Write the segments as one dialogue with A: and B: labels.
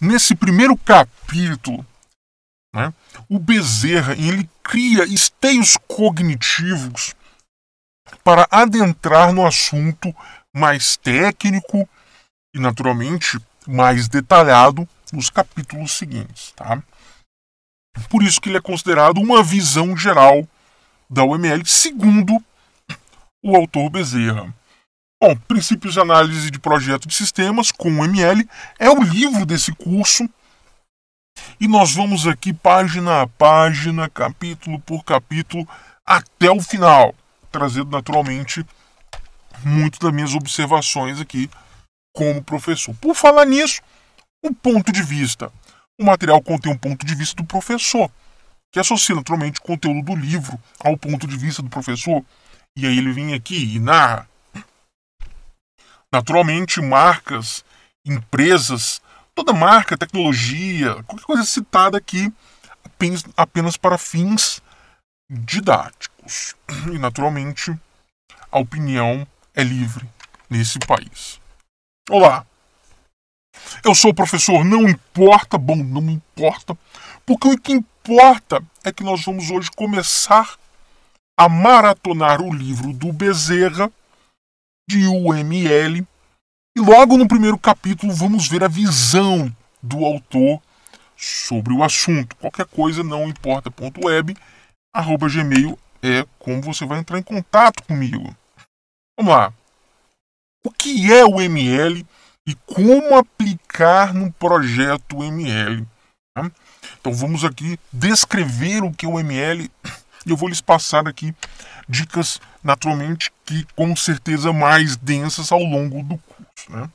A: Nesse primeiro capítulo, né, o Bezerra ele cria esteios cognitivos para adentrar no assunto mais técnico e, naturalmente, mais detalhado nos capítulos seguintes. Tá? Por isso que ele é considerado uma visão geral da UML, segundo o autor Bezerra. Bom, Princípios de Análise de Projeto de Sistemas, com o ML, é o livro desse curso. E nós vamos aqui página a página, capítulo por capítulo, até o final, trazendo naturalmente muito das minhas observações aqui como professor. Por falar nisso, o ponto de vista. O material contém um ponto de vista do professor, que associa naturalmente o conteúdo do livro ao ponto de vista do professor. E aí ele vem aqui e narra Naturalmente, marcas, empresas, toda marca, tecnologia, qualquer coisa citada aqui, apenas, apenas para fins didáticos. E, naturalmente, a opinião é livre nesse país. Olá! Eu sou o professor, não importa, bom, não importa, porque o que importa é que nós vamos hoje começar a maratonar o livro do Bezerra de UML. E logo no primeiro capítulo vamos ver a visão do autor sobre o assunto. Qualquer coisa, não importa, ponto web, arroba gmail é como você vai entrar em contato comigo. Vamos lá. O que é o ML e como aplicar no projeto ML? Tá? Então vamos aqui descrever o que é o ML e eu vou lhes passar aqui dicas, naturalmente, que com certeza mais densas ao longo do curso. Né?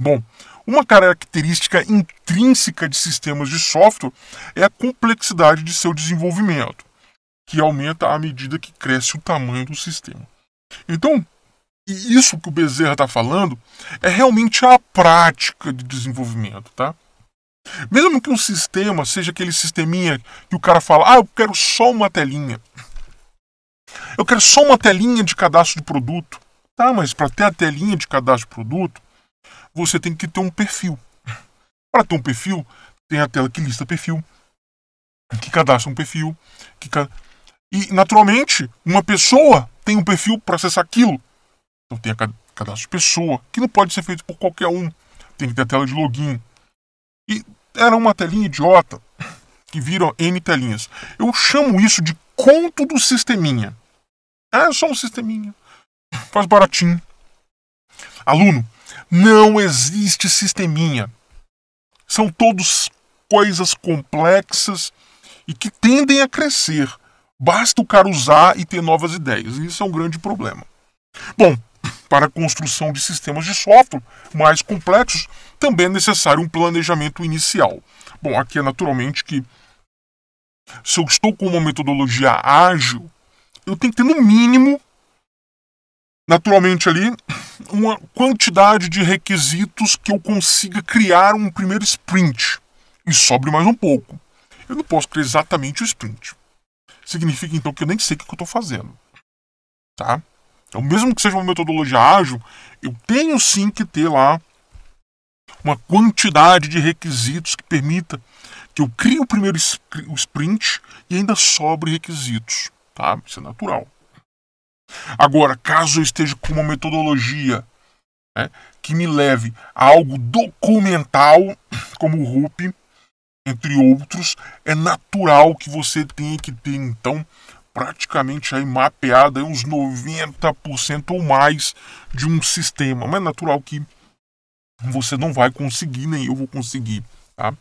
A: Bom, uma característica intrínseca de sistemas de software é a complexidade de seu desenvolvimento, que aumenta à medida que cresce o tamanho do sistema. Então, isso que o Bezerra está falando é realmente a prática de desenvolvimento, tá? Mesmo que um sistema seja aquele sisteminha que o cara fala, ah, eu quero só uma telinha. Eu quero só uma telinha de cadastro de produto. Tá, mas para ter a telinha de cadastro de produto, você tem que ter um perfil. Para ter um perfil, tem a tela que lista perfil, que cadastra um perfil. Que ca... E, naturalmente, uma pessoa tem um perfil para acessar aquilo. Então tem a cadastro de pessoa, que não pode ser feito por qualquer um. Tem que ter a tela de login. E era uma telinha idiota que viram N telinhas. Eu chamo isso de conto do sisteminha. É só um sisteminha. Faz baratinho. Aluno, não existe sisteminha. São todos coisas complexas e que tendem a crescer. Basta o cara usar e ter novas ideias. Isso é um grande problema. Bom, para a construção de sistemas de software mais complexos, também é necessário um planejamento inicial. Bom, aqui é naturalmente que se eu estou com uma metodologia ágil, eu tenho que ter no mínimo, naturalmente ali, uma quantidade de requisitos que eu consiga criar um primeiro sprint. E sobre mais um pouco. Eu não posso criar exatamente o sprint. Significa então que eu nem sei o que eu estou fazendo. Tá? Então, mesmo que seja uma metodologia ágil, eu tenho sim que ter lá uma quantidade de requisitos que permita que eu crie o primeiro sprint e ainda sobre requisitos. Tá? Isso é natural. Agora, caso eu esteja com uma metodologia né, que me leve a algo documental, como o RUP, entre outros, é natural que você tenha que ter, então, praticamente aí mapeado aí uns 90% ou mais de um sistema. Mas é natural que você não vai conseguir, nem eu vou conseguir, tá?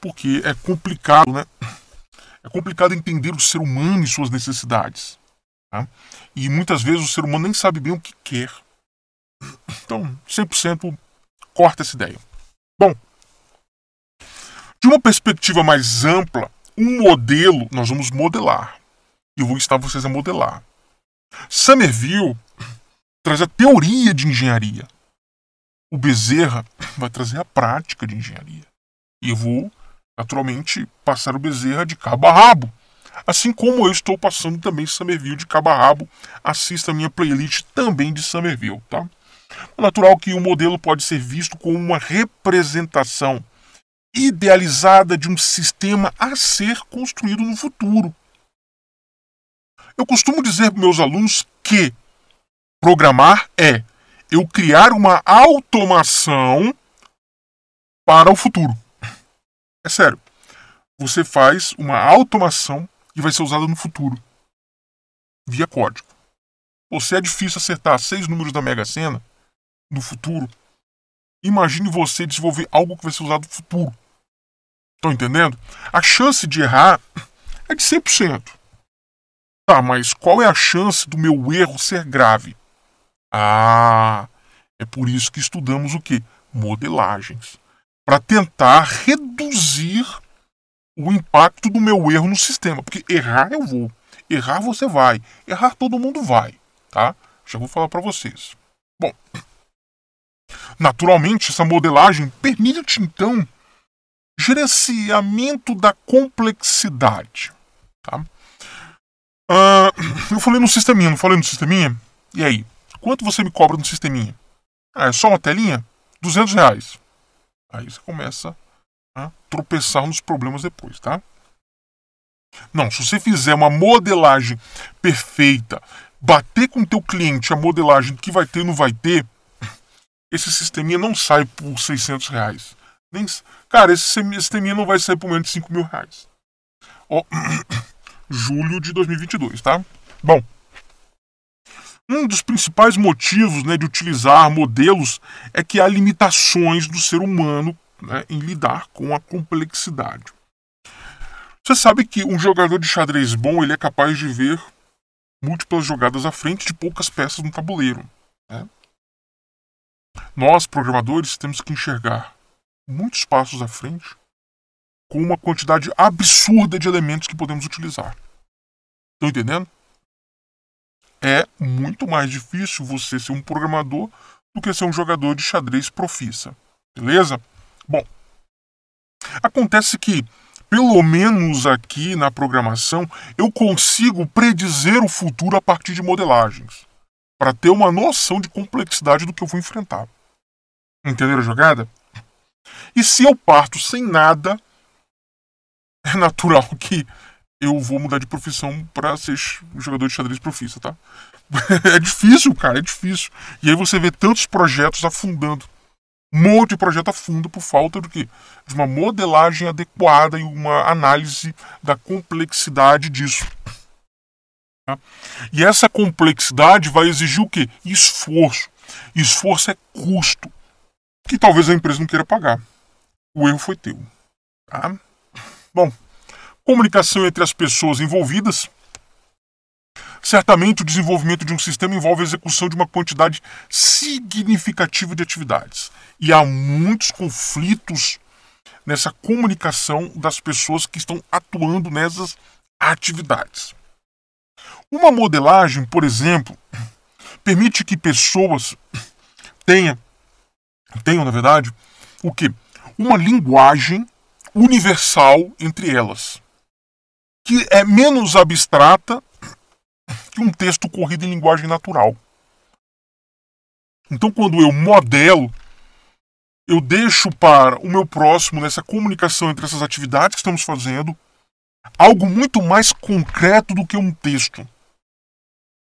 A: Porque é complicado, né? É complicado entender o ser humano e suas necessidades. Tá? E muitas vezes o ser humano nem sabe bem o que quer. Então, 100% corta essa ideia. Bom, de uma perspectiva mais ampla, um modelo nós vamos modelar. E eu vou instar vocês a modelar. Somerville traz a teoria de engenharia, o Bezerra vai trazer a prática de engenharia. E eu vou, naturalmente, passar o Bezerra de cabo a rabo. Assim como eu estou passando também Summerville de cabo a rabo, assista a minha playlist também de Summerville, tá? É natural que o modelo pode ser visto como uma representação idealizada de um sistema a ser construído no futuro. Eu costumo dizer para meus alunos que programar é eu criar uma automação para o futuro. É sério. Você faz uma automação que vai ser usada no futuro via código. Ou se é difícil acertar seis números da Mega Sena no futuro, imagine você desenvolver algo que vai ser usado no futuro. Estão entendendo? A chance de errar é de 100%. Tá, mas qual é a chance do meu erro ser grave? Ah, é por isso que estudamos o que? Modelagens. Para tentar reduzir o impacto do meu erro no sistema. Porque errar eu vou. Errar você vai. Errar todo mundo vai. Tá? Já vou falar para vocês. Bom, naturalmente, essa modelagem permite, então, gerenciamento da complexidade. Tá? Uh, eu falei no sisteminha, não falei no sisteminha? E aí? Quanto você me cobra no sisteminha? Ah, é só uma telinha? 200 reais. Aí você começa a tropeçar nos problemas depois, tá? Não, se você fizer uma modelagem perfeita, bater com o teu cliente a modelagem que vai ter e não vai ter, esse sisteminha não sai por 600 reais. Nem, cara, esse sisteminha não vai sair por menos de 5 mil reais. Ó, julho de 2022, tá? Bom, um dos principais motivos né, de utilizar modelos é que há limitações do ser humano né, em lidar com a complexidade. Você sabe que um jogador de xadrez bom ele é capaz de ver múltiplas jogadas à frente de poucas peças no tabuleiro. Né? Nós, programadores, temos que enxergar muitos passos à frente com uma quantidade absurda de elementos que podemos utilizar. Estão entendendo? é muito mais difícil você ser um programador do que ser um jogador de xadrez profissa. Beleza? Bom, acontece que, pelo menos aqui na programação, eu consigo predizer o futuro a partir de modelagens, para ter uma noção de complexidade do que eu vou enfrentar. Entenderam a jogada? E se eu parto sem nada, é natural que eu vou mudar de profissão para ser jogador de xadrez profissa, tá? é difícil, cara, é difícil. E aí você vê tantos projetos afundando. Um monte de projeto afunda por falta do quê? De uma modelagem adequada e uma análise da complexidade disso. Tá? E essa complexidade vai exigir o quê? Esforço. Esforço é custo, que talvez a empresa não queira pagar. O erro foi teu. Tá? Bom, comunicação entre as pessoas envolvidas. Certamente, o desenvolvimento de um sistema envolve a execução de uma quantidade significativa de atividades. E há muitos conflitos nessa comunicação das pessoas que estão atuando nessas atividades. Uma modelagem, por exemplo, permite que pessoas tenha, tenham, na verdade, o que? Uma linguagem universal entre elas que é menos abstrata que um texto corrido em linguagem natural. Então, quando eu modelo, eu deixo para o meu próximo, nessa comunicação entre essas atividades que estamos fazendo, algo muito mais concreto do que um texto.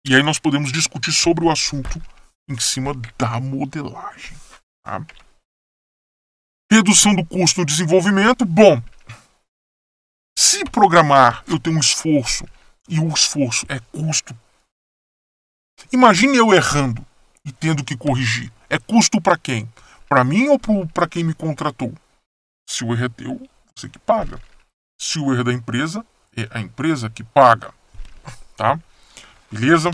A: E aí nós podemos discutir sobre o assunto em cima da modelagem. Tá? Redução do custo do desenvolvimento. Bom, se programar eu tenho um esforço e o esforço é custo, imagine eu errando e tendo que corrigir. É custo para quem? Para mim ou para quem me contratou? Se o erro é teu, você que paga. Se o erro é da empresa, é a empresa que paga. Tá? Beleza?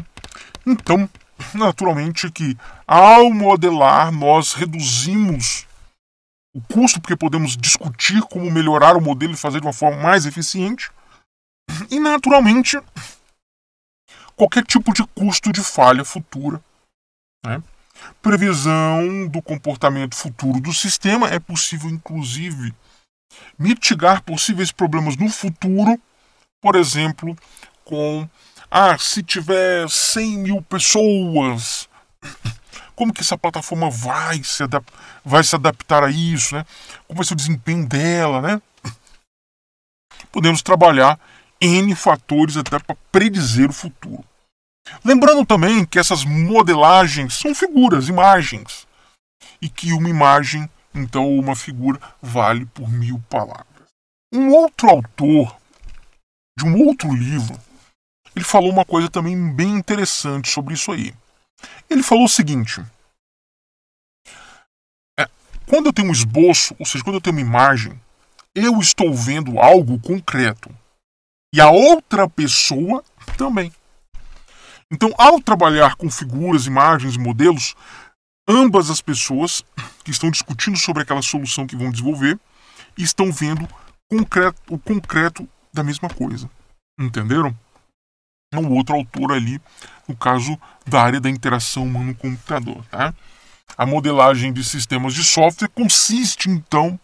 A: Então, naturalmente que ao modelar nós reduzimos o custo, porque podemos discutir como melhorar o modelo e fazer de uma forma mais eficiente. E, naturalmente, qualquer tipo de custo de falha futura. Né? Previsão do comportamento futuro do sistema é possível, inclusive, mitigar possíveis problemas no futuro, por exemplo, com ah, se tiver 100 mil pessoas como que essa plataforma vai se, vai se adaptar a isso, né? Como vai ser o desempenho dela, né? Podemos trabalhar N fatores até para predizer o futuro. Lembrando também que essas modelagens são figuras, imagens, e que uma imagem, então uma figura, vale por mil palavras. Um outro autor de um outro livro, ele falou uma coisa também bem interessante sobre isso aí. Ele falou o seguinte: é, quando eu tenho um esboço, ou seja, quando eu tenho uma imagem, eu estou vendo algo concreto. E a outra pessoa também. Então, ao trabalhar com figuras, imagens, modelos, ambas as pessoas que estão discutindo sobre aquela solução que vão desenvolver estão vendo concreto, o concreto da mesma coisa. Entenderam? é outro autor ali, no caso da área da interação humano-computador. Tá? A modelagem de sistemas de software consiste, então,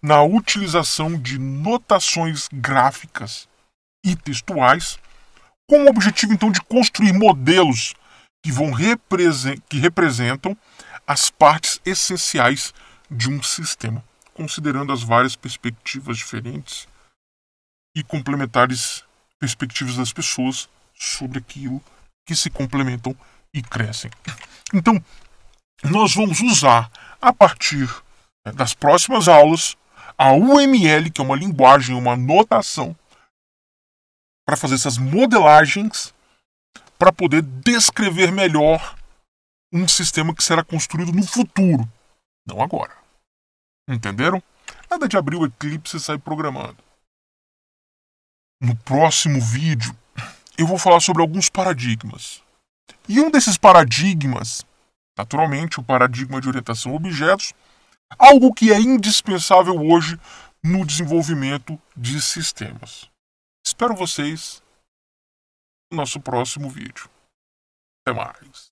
A: na utilização de notações gráficas e textuais, com o objetivo, então, de construir modelos que, vão represent que representam as partes essenciais de um sistema, considerando as várias perspectivas diferentes e complementares perspectivas das pessoas sobre aquilo que se complementam e crescem. Então, nós vamos usar a partir né, das próximas aulas a UML, que é uma linguagem, uma notação, para fazer essas modelagens para poder descrever melhor um sistema que será construído no futuro, não agora. Entenderam? Nada de abrir o Eclipse e sair programando. No próximo vídeo, eu vou falar sobre alguns paradigmas. E um desses paradigmas, naturalmente, o paradigma de orientação a objetos, algo que é indispensável hoje no desenvolvimento de sistemas. Espero vocês no nosso próximo vídeo. Até mais.